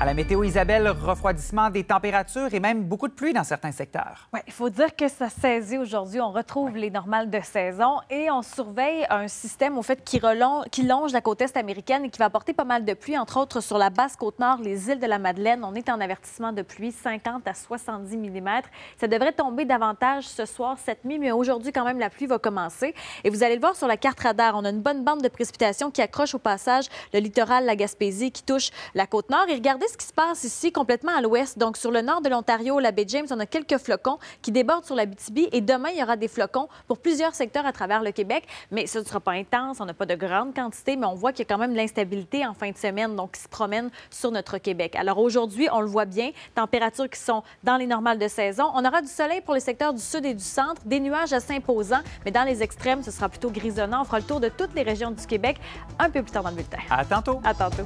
À la météo, Isabelle, refroidissement des températures et même beaucoup de pluie dans certains secteurs. Oui, il faut dire que ça saisit aujourd'hui. On retrouve les normales de saison et on surveille un système, au fait, qui, qui longe la côte est américaine et qui va apporter pas mal de pluie, entre autres sur la basse côte nord, les îles de la Madeleine. On est en avertissement de pluie 50 à 70 mm. Ça devrait tomber davantage ce soir, cette nuit, mais aujourd'hui, quand même, la pluie va commencer. Et vous allez le voir sur la carte radar, on a une bonne bande de précipitations qui accroche au passage le littoral, la Gaspésie, qui touche la côte nord. Et regardez ce qui se passe ici, complètement à l'ouest. Donc, sur le nord de l'Ontario, la baie James, on a quelques flocons qui débordent sur la BTB et demain, il y aura des flocons pour plusieurs secteurs à travers le Québec. Mais ça ne sera pas intense, on n'a pas de grande quantité, mais on voit qu'il y a quand même de l'instabilité en fin de semaine, donc qui se promène sur notre Québec. Alors aujourd'hui, on le voit bien, températures qui sont dans les normales de saison. On aura du soleil pour les secteurs du sud et du centre, des nuages assez imposants, mais dans les extrêmes, ce sera plutôt grisonnant. On fera le tour de toutes les régions du Québec un peu plus tard dans le bulletin. À tantôt. À tantôt.